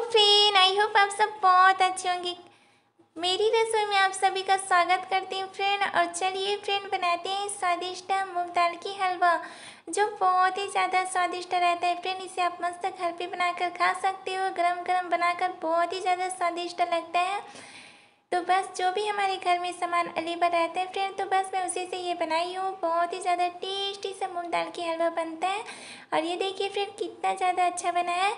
friend I hope आप सब बहुत अच्छे होंगे मेरी रसोई में आप सभी का स्वागत करती हूँ फ्रेंड और चलिए फ्रेंड बनाते हैं स्वादिष्ट मूंग दाल की हलवा जो बहुत ही ज़्यादा स्वादिष्ट रहता है फ्रेंड इसे आप मस्त घर पे बनाकर खा सकते हो गरम गरम बनाकर बहुत ही ज़्यादा स्वादिष्ट लगता है तो बस जो भी हमारे घर में सामान अलेबल रहता है फ्रेंड तो बस मैं उसी से ये बनाई हूँ बहुत ही ज़्यादा टेस्टी सा मूँग दाल की हलवा बनता है और ये देखिए फ्रेंड कितना ज़्यादा अच्छा बना है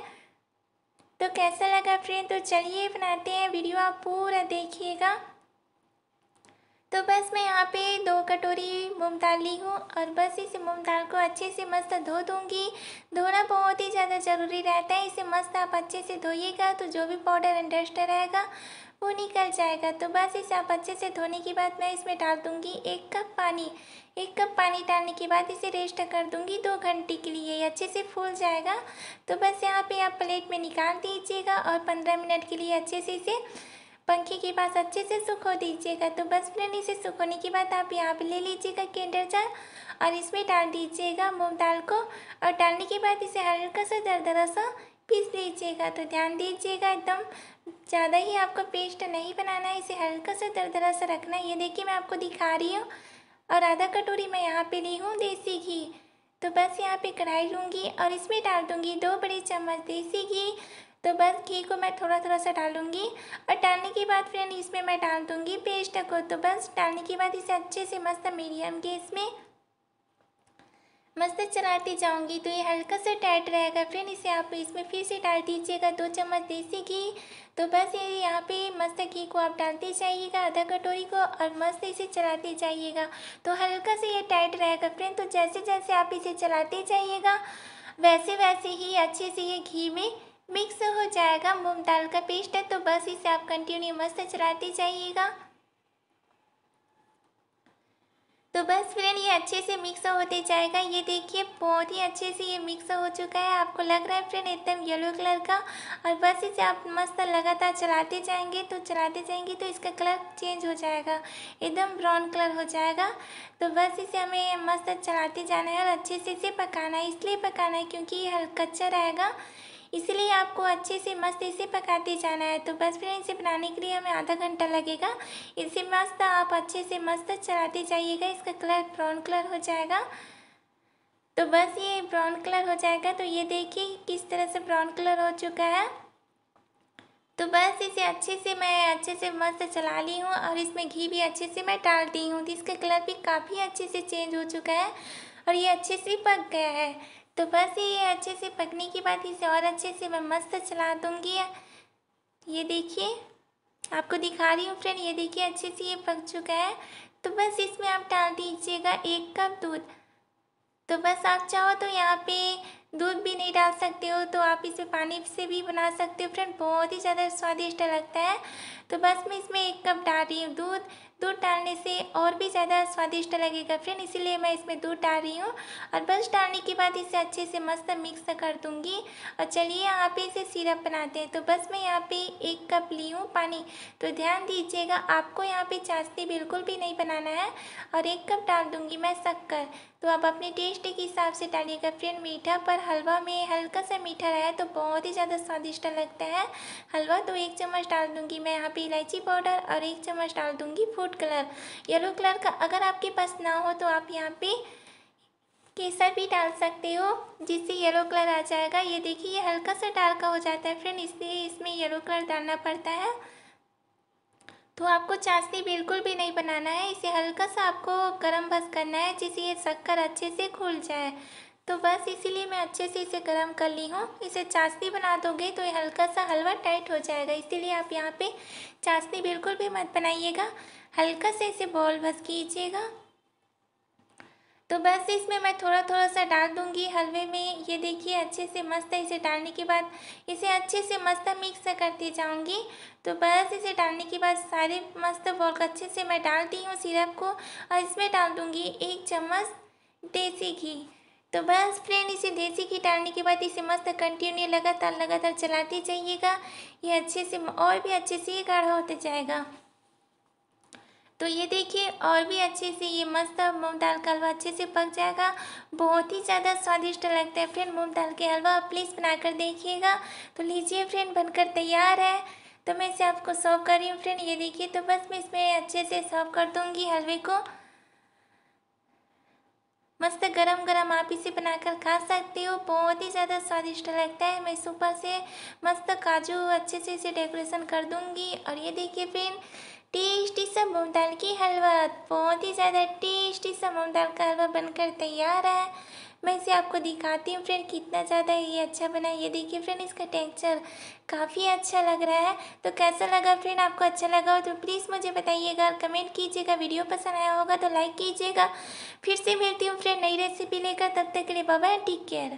तो कैसा लगा फ्रेंड तो चलिए बनाते हैं वीडियो आप पूरा देखिएगा तो बस मैं यहाँ पे दो कटोरी मूंग दाल ली हूँ और बस इसे मूंग दाल को अच्छे से मस्त धो दूँगी धोना बहुत ही ज़्यादा ज़रूरी रहता है इसे मस्त आप अच्छे से धोइएगा तो जो भी पाउडर एंड डस्ट रहेगा वो निकल जाएगा तो बस इसे आप अच्छे से धोने के बाद मैं इसमें डाल दूँगी एक कप पानी एक कप पानी डालने के बाद इसे रेस्ट कर दूँगी दो घंटे के लिए अच्छे से फूल जाएगा तो बस यहाँ पर आप प्लेट में निकाल दीजिएगा और पंद्रह मिनट के लिए अच्छे से इसे पंखे के पास अच्छे से सुखो दीजिएगा तो बस फ्रेंड इसे सुखोने के बाद आप यहाँ पे ले लीजिएगा केंडर जार और इसमें डाल दीजिएगा मूंग दाल को और डालने के बाद इसे हल्का सा दरदरा सा पीस लीजिएगा तो ध्यान दीजिएगा एकदम ज़्यादा ही आपको पेस्ट नहीं बनाना है इसे हल्का सा दरदरा सा रखना है ये देखिए मैं आपको दिखा रही हूँ और आधा कटोरी मैं यहाँ पर ली हूँ देसी घी तो बस यहाँ पे कढ़ाई लूँगी और इसमें डाल दूँगी दो बड़े चम्मच देसी घी तो बस घी को मैं थोड़ा थोड़ा सा डालूंगी और डालने के बाद फ्रेंड इसमें मैं डाल दूंगी पेस्ट को तो बस डालने के बाद इसे अच्छे से मस्त मीडियम गैस में मस्त चलाती जाऊंगी तो ये हल्का सा टाइट रहेगा फ्रेंड इसे आप इसमें फिर से डाल दीजिएगा दो चम्मच देसी घी तो बस ये यहाँ पे मस्त घी को आप डालते जाइएगा आधा कटोरी को और मस्त इसे चलाते जाइएगा तो हल्का से ये टाइट रहेगा फ्रेंड तो जैसे जैसे आप इसे चलाते जाइएगा वैसे वैसे ही अच्छे से ये घी में मिक्स हो जाएगा मूंग दाल का पेस्ट है तो बस इसे आप कंटिन्यू मस्त चलाते जाइएगा तो बस फ्रेंड ये अच्छे से मिक्स होते जाएगा ये देखिए बहुत ही अच्छे से ये मिक्स हो चुका है आपको लग रहा है फ्रेंड एकदम येलो कलर का और बस इसे आप मस्त लगातार चलाते जाएंगे तो चलाते जाएंगे तो इसका कलर चेंज हो जाएगा एकदम ब्राउन कलर हो जाएगा तो बस इसे हमें मस्त चलाते जाना है और अच्छे से इसे पकाना है इसलिए पकाना है क्योंकि ये हल्का कच्चा रहेगा इसलिए आपको अच्छे से मस्त इसे पकाते जाना है तो बस फिर इसे बनाने के लिए हमें आधा घंटा लगेगा इसे मस्त आप अच्छे से मस्त चलाते जाइएगा इसका कलर ब्राउन कलर हो जाएगा तो बस ये ब्राउन कलर हो जाएगा तो ये देखिए किस तरह से ब्राउन कलर हो चुका है तो बस इसे अच्छे से मैं अच्छे से मस्त चला ली हूँ और इसमें घी भी अच्छे से मैं डाल दी हूँ तो इसका कलर भी काफ़ी अच्छे से चेंज हो चुका है और ये अच्छे से पक गया है तो बस ये अच्छे से पकने के बाद इसे और अच्छे से मैं मस्त चला दूँगी ये देखिए आपको दिखा रही हूँ फ्रेंड ये देखिए अच्छे से ये पक चुका है तो बस इसमें आप डाल दीजिएगा एक कप दूध तो बस आप चाहो तो यहाँ पे दूध भी नहीं डाल सकते हो तो आप इसे पानी से भी बना सकते हो फ्रेंड बहुत ही ज़्यादा स्वादिष्ट लगता है तो बस मैं इसमें एक कप डाल रही हूँ दूध दूध डालने से और भी ज़्यादा स्वादिष्ट लगेगा फ्रेंड इसीलिए मैं इसमें दूध डाल रही हूँ और बस डालने के बाद इसे अच्छे से मस्त मिक्स कर दूँगी और चलिए यहाँ पर इसे सिरप बनाते हैं तो बस मैं यहाँ पे एक कप ली हूँ पानी तो ध्यान दीजिएगा आपको यहाँ पे चाशनी बिल्कुल भी नहीं बनाना है और एक कप डाल दूँगी मैं शक्कर तो आप अपने टेस्ट के हिसाब से डालिएगा फ्रेंड मीठा पर अगर हलवा में हल्का सा मीठा रहे तो बहुत ही ज़्यादा स्वादिष्ट लगता है हलवा तो एक चम्मच डाल दूँगी मैं यहाँ पे इलायची पाउडर और एक चम्मच डाल दूँगी फूड कलर येलो कलर का अगर आपके पास ना हो तो आप यहाँ पे केसर भी डाल सकते हो जिससे येलो कलर आ जाएगा ये देखिए ये हल्का सा डार्क हो जाता है फ्रेंड इसलिए इसमें येलो कलर डालना पड़ता है तो आपको चाशनी बिल्कुल भी नहीं बनाना है इसे हल्का सा आपको गर्म बस करना है जिससे ये शक्कर अच्छे से खुल जाए तो बस इसीलिए मैं अच्छे से इसे गर्म कर ली हूँ इसे चाशनी बना दोगे तो ये हल्का सा हलवा टाइट हो जाएगा इसीलिए आप यहाँ पे चाशनी बिल्कुल भी मत बनाइएगा हल्का से इसे बॉल बस कीजिएगा तो बस इसमें मैं थोड़ा थोड़ा सा डाल दूंगी हलवे में ये देखिए अच्छे से मस्त इसे डालने के बाद इसे अच्छे से मस्त मिक्स करती जाऊंगी तो बस इसे डालने के बाद सारे मस्त बॉल अच्छे से मैं डालती हूँ सिरप को और इसमें डाल दूंगी एक चम्मच देसी घी तो बस फ्रेंड इसे देसी घी डालने के बाद इसे मस्त कंटिन्यू लगातार लगातार चलाते जाइएगा ये अच्छे से और भी अच्छे से ये गाढ़ा होता जाएगा तो ये देखिए और भी अच्छे से ये मस्त मूंग दाल का हलवा अच्छे से पक जाएगा बहुत ही ज़्यादा स्वादिष्ट लगता है फ्रेंड मूंग दाल के हलवा आप प्लीज़ बनाकर देखिएगा तो लीजिए फ्रेंड बनकर तैयार है तो मैं इसे आपको सर्व कर रही हूँ फ्रेंड ये देखिए तो बस मैं इसमें अच्छे से सर्व कर दूँगी हलवे को मस्त गरम गरम आप इसे बनाकर खा सकते हो बहुत ही ज़्यादा स्वादिष्ट लगता है मैं सुपर से मस्त काजू अच्छे से इसे डेकोरेशन कर दूंगी और ये देखिए फिर टेस्टी सा मूंग दाल की हलवा बहुत ही ज़्यादा टेस्टी सा मूंग दाल का हलवा बनकर तैयार है मैं इसे आपको दिखाती हूँ फ्रेंड कितना ज़्यादा ये अच्छा बना है ये देखिए फ्रेंड इसका टेक्सचर काफ़ी अच्छा लग रहा है तो कैसा लगा फ्रेंड आपको अच्छा लगा हो तो प्लीज़ मुझे बताइएगा और कमेंट कीजिएगा वीडियो पसंद आया होगा तो लाइक कीजिएगा फिर से मिलती हूँ फ्रेंड नई रेसिपी लेकर तब तक के लिए बाबा टेक केयर